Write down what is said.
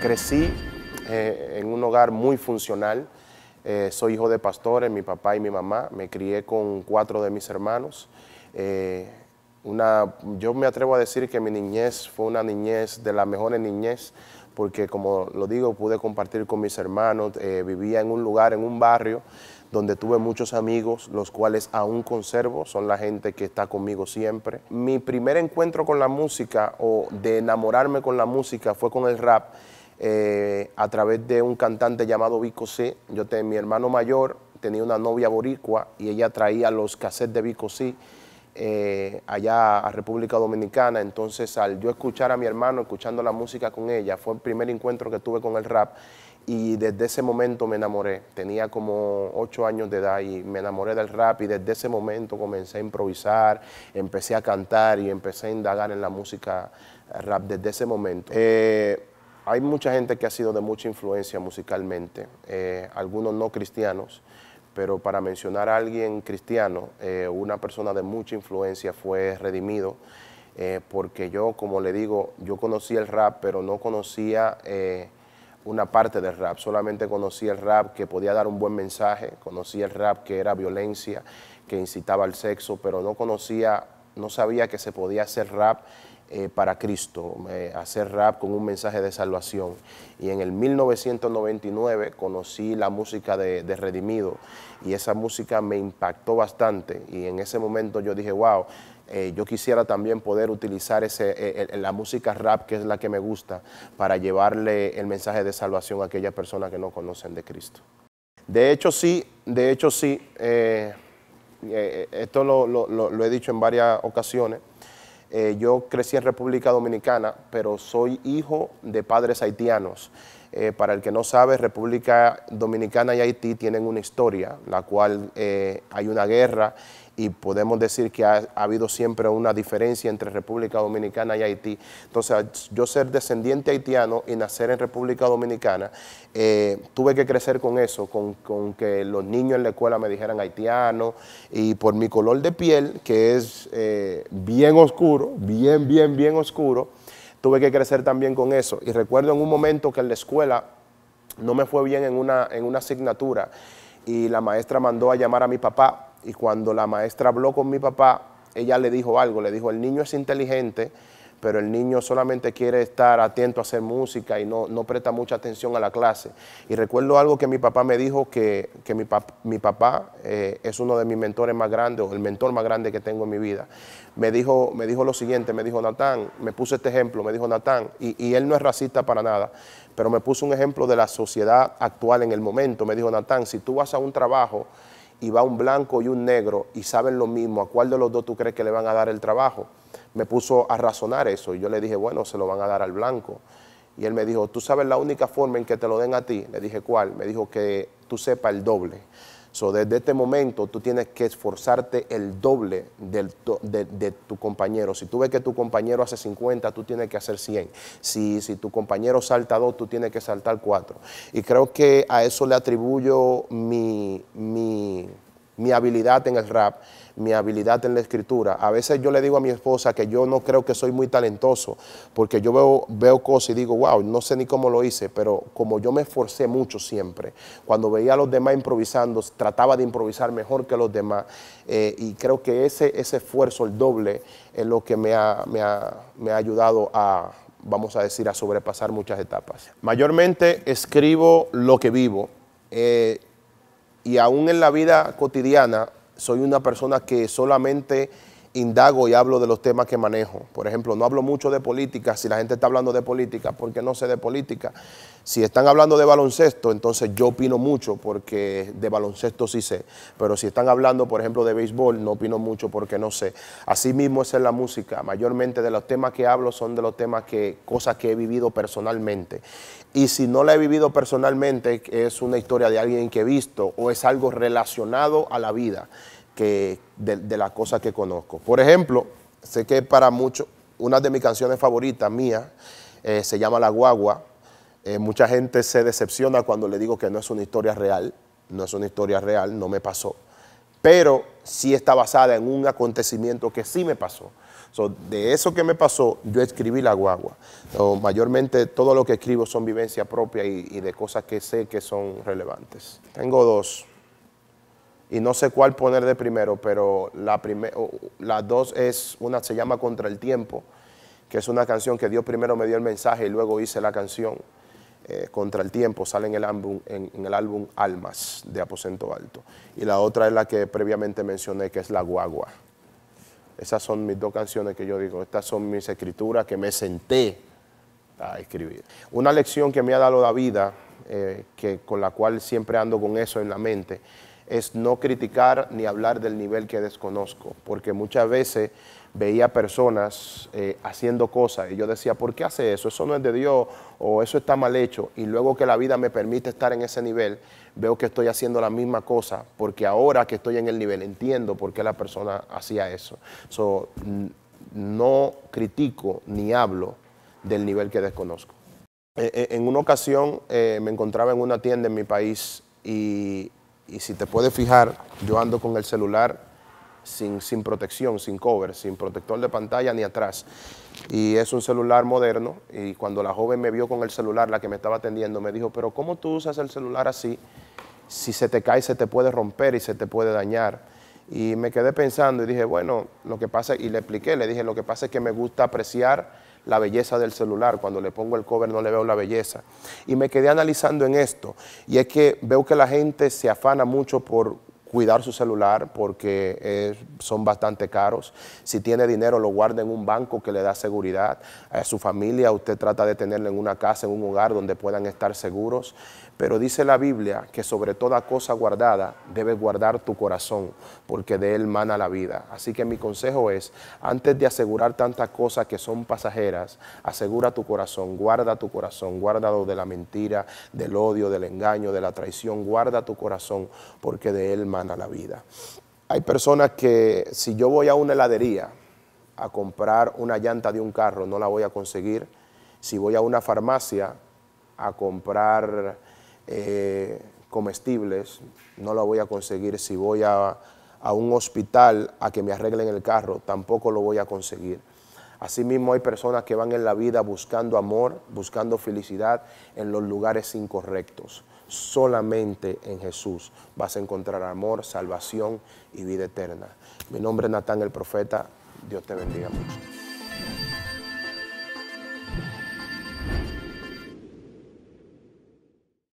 Crecí eh, en un hogar muy funcional. Eh, soy hijo de pastores, eh, mi papá y mi mamá. Me crié con cuatro de mis hermanos. una, yo me atrevo a decir que mi niñez fue una niñez de las mejores niñez, porque como lo digo, pude compartir con mis hermanos. vivía en un lugar, en un barrio, donde tuve muchos amigos, los cuales aún conservo, son la gente que está conmigo siempre. Mi primer encuentro con la música o de enamorarme con la música fue con el rap. Eh, a través de un cantante llamado Vico C. Yo mi hermano mayor tenía una novia boricua y ella traía los cassettes de Vico C. Eh, allá a República Dominicana, entonces al yo escuchar a mi hermano escuchando la música con ella, fue el primer encuentro que tuve con el rap y desde ese momento me enamoré, tenía como ocho años de edad y me enamoré del rap y desde ese momento comencé a improvisar, empecé a cantar y empecé a indagar en la música rap desde ese momento. Eh, hay mucha gente que ha sido de mucha influencia musicalmente, eh, algunos no cristianos, pero para mencionar a alguien cristiano, eh, una persona de mucha influencia fue Redimido, eh, porque yo, como le digo, yo conocía el rap, pero no conocía una parte del rap, solamente conocía el rap que podía dar un buen mensaje, conocía el rap que era violencia, que incitaba al sexo, pero no conocía, no sabía que se podía hacer rap eh, para Cristo, eh, hacer rap con un mensaje de salvación. Y en el 1999 conocí la música de, Redimido y esa música me impactó bastante y en ese momento yo dije, wow, eh, yo quisiera también poder utilizar la música rap, que es la que me gusta, para llevarle el mensaje de salvación a aquellas personas que no conocen de Cristo. De hecho, sí, de hecho, sí, esto lo, lo, he dicho en varias ocasiones, eh, yo crecí en República Dominicana, pero soy hijo de padres haitianos. Eh, para el que no sabe, República Dominicana y Haití tienen una historia, la cual eh, hay una guerra y podemos decir que ha, habido siempre una diferencia entre República Dominicana y Haití. Entonces, yo ser descendiente haitiano y nacer en República Dominicana, eh, tuve que crecer con eso, con, que los niños en la escuela me dijeran haitiano, y por mi color de piel, que es eh, bien oscuro, bien, bien, bien oscuro, tuve que crecer también con eso. Y recuerdo en un momento que en la escuela no me fue bien en una, en una asignatura, y la maestra mandó a llamar a mi papá y cuando la maestra habló con mi papá, ella le dijo algo, le dijo, el niño es inteligente, pero el niño solamente quiere estar atento a hacer música y no, no presta mucha atención a la clase. Y recuerdo algo que mi papá me dijo, que, mi, mi, papá eh, es uno de mis mentores más grandes, o el mentor más grande que tengo en mi vida. Me dijo, me dijo lo siguiente, me dijo Natán, me puso este ejemplo, me dijo Natán, y, y él no es racista para nada, pero me puso un ejemplo de la sociedad actual en el momento. Me dijo Natán, si tú vas a un trabajo, y va un blanco y un negro y saben lo mismo, ¿a cuál de los dos tú crees que le van a dar el trabajo? Me puso a razonar eso y yo le dije, bueno, se lo van a dar al blanco. Y él me dijo, ¿tú sabes la única forma en que te lo den a ti? Le dije, ¿cuál? Me dijo que tú sepas el doble. So, desde este momento tú tienes que esforzarte el doble del, de, tu compañero. Si tú ves que tu compañero hace 50, tú tienes que hacer 100. Si, si tu compañero salta 2, tú tienes que saltar 4. Y creo que a eso le atribuyo mi, mi mi habilidad en el rap, mi habilidad en la escritura. A veces yo le digo a mi esposa que yo no creo que soy muy talentoso, porque yo veo, veo cosas y digo, wow, no sé ni cómo lo hice, pero como yo me esforcé mucho siempre, cuando veía a los demás improvisando, trataba de improvisar mejor que los demás, eh, y creo que ese, ese esfuerzo, el doble, es lo que me ha, me ha, ayudado a vamos a decir, a sobrepasar muchas etapas. Mayormente escribo lo que vivo. Eh, y aún en la vida cotidiana soy una persona que solamente indago y hablo de los temas que manejo. Por ejemplo, no hablo mucho de política, si la gente está hablando de política, porque no sé de política. Si están hablando de baloncesto, entonces yo opino mucho porque de baloncesto sí sé. Pero si están hablando, por ejemplo, de béisbol, no opino mucho porque no sé. Así mismo es en la música. Mayormente de los temas que hablo son de los temas que, cosas que he vivido personalmente. Y si no la he vivido personalmente, es una historia de alguien que he visto o es algo relacionado a la vida de, las cosas que conozco. Por ejemplo, sé que para muchos, una de mis canciones favoritas mía eh, se llama La Guagua. Eh, mucha gente se decepciona cuando le digo que no es una historia real. No es una historia real, no me pasó. Pero sí está basada en un acontecimiento que sí me pasó. de eso que me pasó, yo escribí La Guagua. mayormente todo lo que escribo son vivencia propia y de cosas que sé que son relevantes. Tengo dos y no sé cuál poner de primero, pero la, dos es, una se llama Contra el Tiempo, que es una canción que Dios primero me dio el mensaje y luego hice la canción. Eh, Contra el Tiempo sale en el, álbum, en, el álbum Almas de Aposento Alto. Y la otra es la que previamente mencioné, que es La Guagua. Esas son mis dos canciones que yo digo, estas son mis escrituras que me senté a escribir. Una lección que me ha dado la vida, eh, que, con la cual siempre ando con eso en la mente, es no criticar ni hablar del nivel que desconozco, porque muchas veces veía personas eh, haciendo cosas y yo decía, ¿por qué hace eso? Eso no es de Dios o eso está mal hecho. Y luego que la vida me permite estar en ese nivel, veo que estoy haciendo la misma cosa, porque ahora que estoy en el nivel entiendo por qué la persona hacía eso. So, no critico ni hablo del nivel que desconozco. E-, e-, en una ocasión eh, me encontraba en una tienda en mi país y y si te puedes fijar, yo ando con el celular sin, protección, sin cover, sin protector de pantalla ni atrás. Y es un celular moderno y cuando la joven me vio con el celular, la que me estaba atendiendo, me dijo, pero ¿cómo tú usas el celular así? Si se te cae, se te puede romper y se te puede dañar. Y me quedé pensando y dije, bueno, lo que pasa, y le expliqué, le dije, lo que pasa es que me gusta apreciar la belleza del celular. Cuando le pongo el cover no le veo la belleza. Y me quedé analizando en esto. Y es que veo que la gente se afana mucho por cuidar su celular porque son bastante caros. Si tiene dinero lo guarda en un banco que le da seguridad. A su familia usted trata de tenerlo en una casa, en un hogar donde puedan estar seguros. Pero dice la Biblia que sobre toda cosa guardada debes guardar tu corazón, porque de él mana la vida. Así que mi consejo es, antes de asegurar tantas cosas que son pasajeras, asegura tu corazón, guarda tu corazón, lo de la mentira, del odio, del engaño, de la traición, guarda tu corazón, porque de él mana la vida. Hay personas que si yo voy a una heladería a comprar una llanta de un carro, no la voy a conseguir. Si voy a una farmacia a comprar eh, comestibles, no lo voy a conseguir. Si voy a, a un hospital a que me arreglen el carro, tampoco lo voy a conseguir. Asimismo hay personas que van en la vida buscando amor, buscando felicidad en los lugares incorrectos. Solamente en Jesús vas a encontrar amor, salvación y vida eterna. Mi nombre es Natán el Profeta. Dios te bendiga mucho.